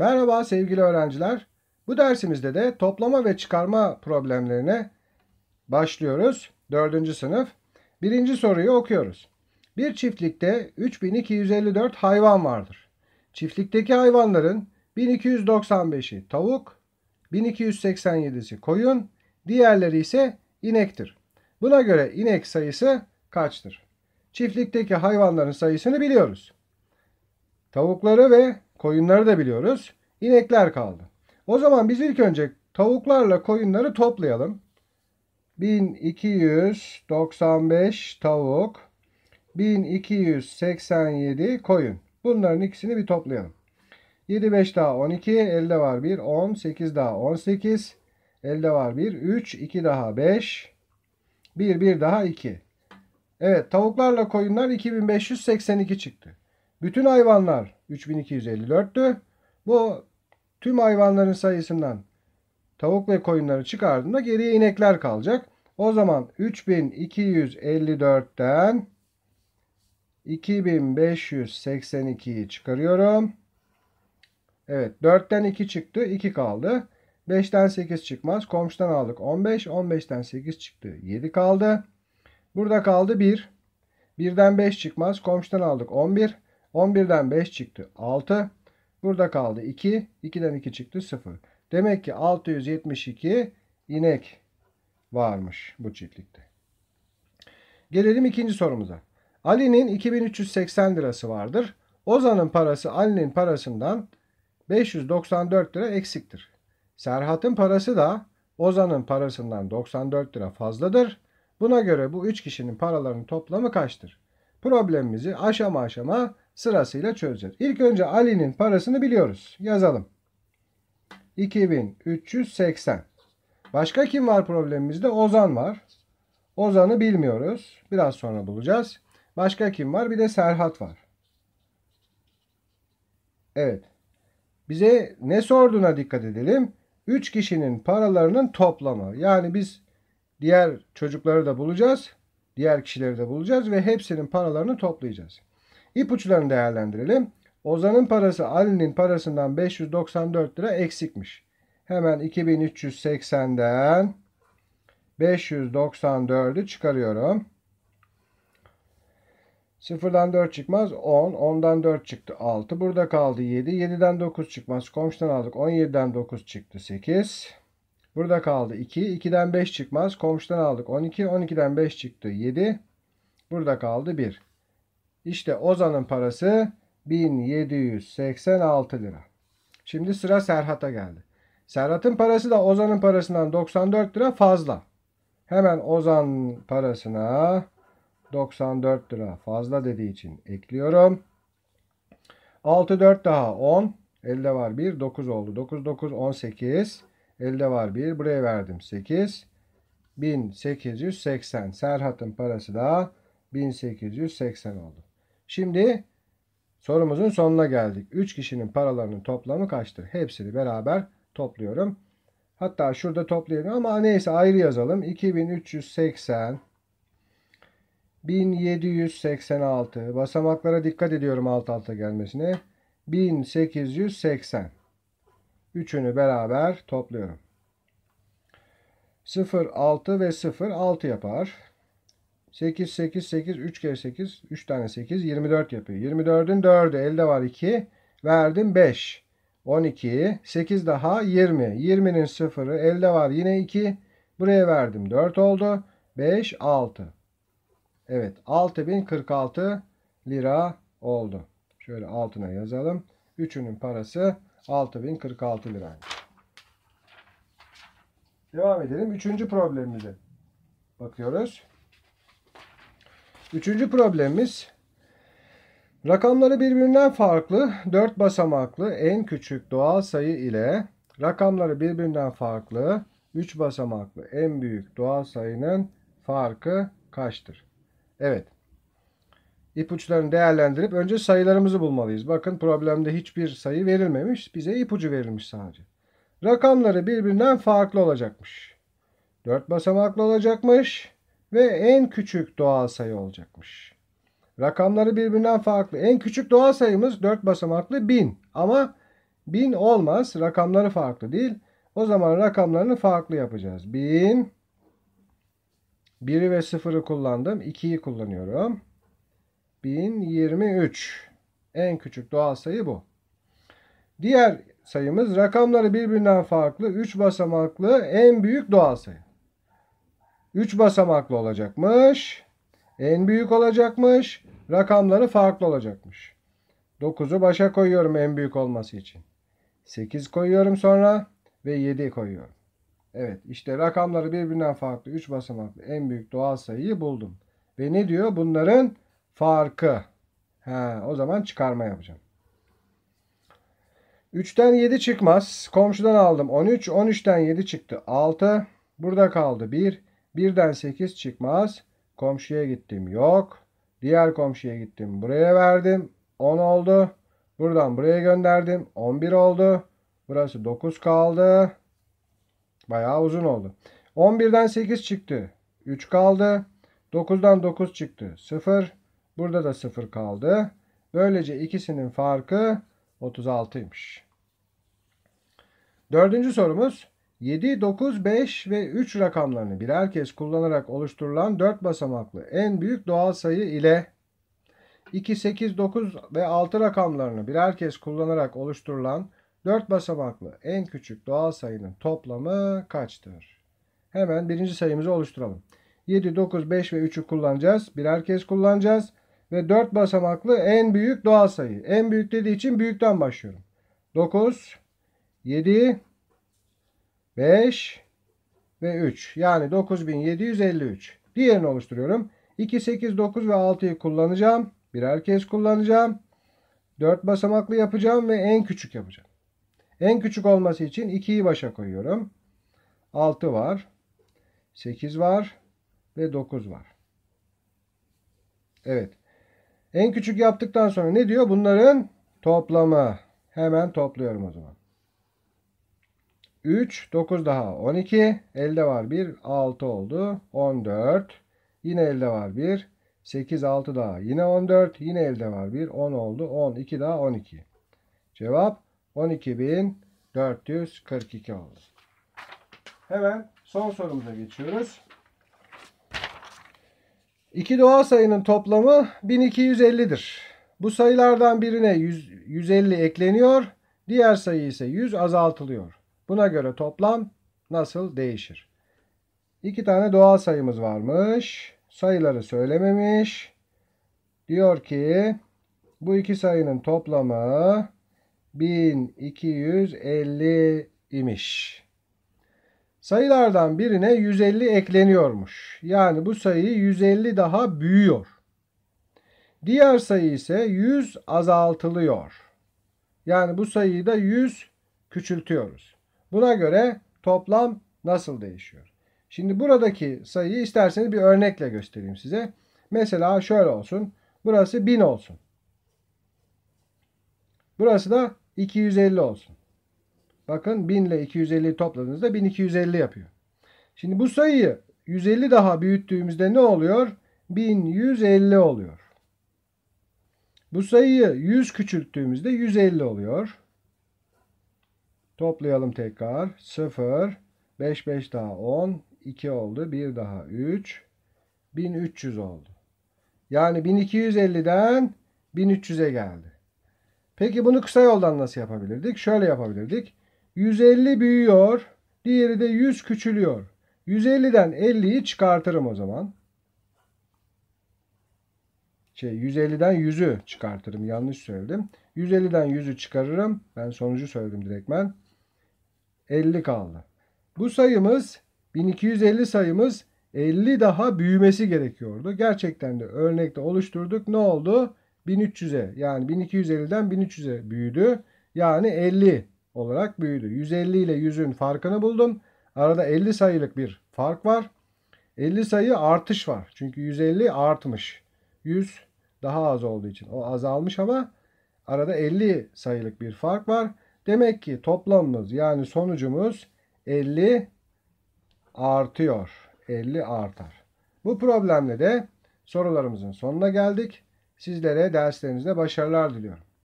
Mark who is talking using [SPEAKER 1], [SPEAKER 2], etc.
[SPEAKER 1] Merhaba sevgili öğrenciler. Bu dersimizde de toplama ve çıkarma problemlerine başlıyoruz. Dördüncü sınıf. Birinci soruyu okuyoruz. Bir çiftlikte 3254 hayvan vardır. Çiftlikteki hayvanların 1295'i tavuk, 1287'si koyun, diğerleri ise inektir. Buna göre inek sayısı kaçtır? Çiftlikteki hayvanların sayısını biliyoruz. Tavukları ve Koyunları da biliyoruz. İnekler kaldı. O zaman biz ilk önce tavuklarla koyunları toplayalım. 1295 tavuk, 1287 koyun. Bunların ikisini bir toplayalım. 7 5 daha 12, elde var 1 10, 8 daha 18, elde var 1 3, 2 daha 5, 1 1 daha 2. Evet tavuklarla koyunlar 2582 çıktı. Bütün hayvanlar 3254'tü. Bu tüm hayvanların sayısından tavuk ve koyunları çıkardığında geriye inekler kalacak. O zaman 3254'ten 2582'yi çıkarıyorum. Evet 4'ten 2 çıktı 2 kaldı. 5'ten 8 çıkmaz. Komşudan aldık 15. 15'ten 8 çıktı 7 kaldı. Burada kaldı 1. 1'den 5 çıkmaz. Komşudan aldık 11. 11'den 5 çıktı 6. Burada kaldı 2. 2'den 2 çıktı 0. Demek ki 672 inek varmış bu çiftlikte. Gelelim ikinci sorumuza. Ali'nin 2380 lirası vardır. Ozan'ın parası Ali'nin parasından 594 lira eksiktir. Serhat'ın parası da Ozan'ın parasından 94 lira fazladır. Buna göre bu üç kişinin paralarının toplamı kaçtır? Problemimizi aşama aşama sırasıyla çözeceğiz. İlk önce Ali'nin parasını biliyoruz. Yazalım. 2380. Başka kim var problemimizde? Ozan var. Ozan'ı bilmiyoruz. Biraz sonra bulacağız. Başka kim var? Bir de Serhat var. Evet. Bize ne sorduğuna dikkat edelim. 3 kişinin paralarının toplamı. Yani biz diğer çocukları da bulacağız. Diğer kişileri de bulacağız ve hepsinin paralarını toplayacağız. İpuçlarını değerlendirelim. Ozan'ın parası Ali'nin parasından 594 lira eksikmiş. Hemen 2380'den 594'ü çıkarıyorum. Sıfırdan 4 çıkmaz 10. 10'dan 4 çıktı 6. Burada kaldı 7. 7'den 9 çıkmaz. Komşudan aldık. 17'den 9 çıktı 8. Burada kaldı 2. 2'den 5 çıkmaz. Komşudan aldık 12. 12'den 5 çıktı 7. Burada kaldı 1. İşte Ozan'ın parası 1786 lira. Şimdi sıra Serhat'a geldi. Serhat'ın parası da Ozan'ın parasından 94 lira fazla. Hemen Ozan parasına 94 lira fazla dediği için ekliyorum. 6 4 daha 10. Elde var 1. 9 oldu. 9 9 18. Elde var 1. Buraya verdim 8. 1880. Serhat'ın parası da 1880 oldu. Şimdi sorumuzun sonuna geldik. 3 kişinin paralarının toplamı kaçtır? Hepsini beraber topluyorum. Hatta şurada toplayalım ama neyse ayrı yazalım. 2380 1786 basamaklara dikkat ediyorum alt alta gelmesine. 1880 Üçünü beraber topluyorum. 0, 6 ve 0, 6 yapar. 8, 8, 8. 3 kere 8. 3 tane 8. 24 yapıyor. 24'ün 4'ü. Elde var 2. Verdim 5. 12. 8 daha 20. 20'nin 0'ı. Elde var yine 2. Buraya verdim. 4 oldu. 5, 6. Evet. 6046 lira oldu. Şöyle altına yazalım. Üçünün parası 6046 lira. Devam edelim. Üçüncü problemimize bakıyoruz. Üçüncü problemimiz rakamları birbirinden farklı dört basamaklı en küçük doğal sayı ile rakamları birbirinden farklı üç basamaklı en büyük doğal sayının farkı kaçtır? Evet. İpuçlarını değerlendirip önce sayılarımızı bulmalıyız. Bakın problemde hiçbir sayı verilmemiş. Bize ipucu verilmiş sadece. Rakamları birbirinden farklı olacakmış. 4 basamaklı olacakmış ve en küçük doğal sayı olacakmış. Rakamları birbirinden farklı. En küçük doğal sayımız 4 basamaklı 1000 ama 1000 olmaz. Rakamları farklı değil. O zaman rakamlarını farklı yapacağız. 1000 1'i ve 0'ı kullandım. 2'yi kullanıyorum. 1023 en küçük doğal sayı bu. Diğer sayımız rakamları birbirinden farklı 3 basamaklı en büyük doğal sayı. 3 basamaklı olacakmış. En büyük olacakmış. Rakamları farklı olacakmış. 9'u başa koyuyorum en büyük olması için. 8 koyuyorum sonra ve 7 koyuyorum. Evet işte rakamları birbirinden farklı 3 basamaklı en büyük doğal sayıyı buldum. Ve ne diyor? Bunların farkı. Ha, o zaman çıkarma yapacağım. 3'ten 7 çıkmaz. Komşudan aldım 13. 13'ten 7 çıktı 6. Burada kaldı 1. Birden 8 çıkmaz. Komşuya gittim yok. Diğer komşuya gittim buraya verdim. 10 oldu. Buradan buraya gönderdim. 11 oldu. Burası 9 kaldı. Bayağı uzun oldu. 11'den 8 çıktı. 3 kaldı. 9'dan 9 çıktı. 0. Burada da 0 kaldı. Böylece ikisinin farkı 36'ymış. Dördüncü sorumuz 7, 9, 5 ve 3 rakamlarını birer kez kullanarak oluşturulan 4 basamaklı en büyük doğal sayı ile 2, 8, 9 ve 6 rakamlarını birer kez kullanarak oluşturulan 4 basamaklı en küçük doğal sayının toplamı kaçtır? Hemen birinci sayımızı oluşturalım. 7, 9, 5 ve 3'ü kullanacağız. Birer kez kullanacağız. Ve 4 basamaklı en büyük doğal sayı. En büyük dediği için büyükten başlıyorum. 9, 7, 5 ve 3. Yani 9753. Diğerini oluşturuyorum. 2, 8, 9 ve 6'yı kullanacağım. Birer kez kullanacağım. 4 basamaklı yapacağım ve en küçük yapacağım. En küçük olması için 2'yi başa koyuyorum. 6 var. 8 var. Ve 9 var. Evet. En küçük yaptıktan sonra ne diyor? Bunların toplamı. Hemen topluyorum o zaman. 3, 9 daha 12. Elde var 1, 6 oldu. 14. Yine elde var 1. 8, 6 daha. Yine 14. Yine elde var 1. 10 oldu. 12 daha 12. Cevap 12.442 oldu. Hemen son sorumuza geçiyoruz. İki doğal sayının toplamı 1250'dir. Bu sayılardan birine 100, 150 ekleniyor, diğer sayı ise 100 azaltılıyor. Buna göre toplam nasıl değişir? İki tane doğal sayımız varmış. Sayıları söylememiş. Diyor ki bu iki sayının toplamı 1250 imiş. Sayılardan birine 150 ekleniyormuş. Yani bu sayı 150 daha büyüyor. Diğer sayı ise 100 azaltılıyor. Yani bu sayıyı da 100 küçültüyoruz. Buna göre toplam nasıl değişiyor? Şimdi buradaki sayıyı isterseniz bir örnekle göstereyim size. Mesela şöyle olsun. Burası 1000 olsun. Burası da 250 olsun. Bakın 1000 ile 250'yi topladığınızda 1250 yapıyor. Şimdi bu sayıyı 150 daha büyüttüğümüzde ne oluyor? 1150 oluyor. Bu sayıyı 100 küçülttüğümüzde 150 oluyor. Toplayalım tekrar. 0, 5, 5 daha 10, 2 oldu. 1 daha 3, 1300 oldu. Yani 1250'den 1300'e geldi. Peki bunu kısa yoldan nasıl yapabilirdik? Şöyle yapabilirdik. 150 büyüyor, diğeri de 100 küçülüyor. 150'den 50'yi çıkartırım o zaman. Şey 150'den 100'ü çıkartırım. Yanlış söyledim. 150'den 100'ü çıkarırım. Ben sonucu söyledim direktmen. 50 kaldı. Bu sayımız 1250 sayımız 50 daha büyümesi gerekiyordu. Gerçekten de örnekte oluşturduk. Ne oldu? 1300'e yani 1250'den 1300'e büyüdü. Yani 50 olarak büyüdü. 150 ile 100'ün farkını buldum. Arada 50 sayılık bir fark var. 50 sayı artış var. Çünkü 150 artmış. 100 daha az olduğu için o azalmış ama arada 50 sayılık bir fark var. Demek ki toplamımız yani sonucumuz 50 artıyor. 50 artar. Bu problemle de sorularımızın sonuna geldik. Sizlere derslerinizde başarılar diliyorum.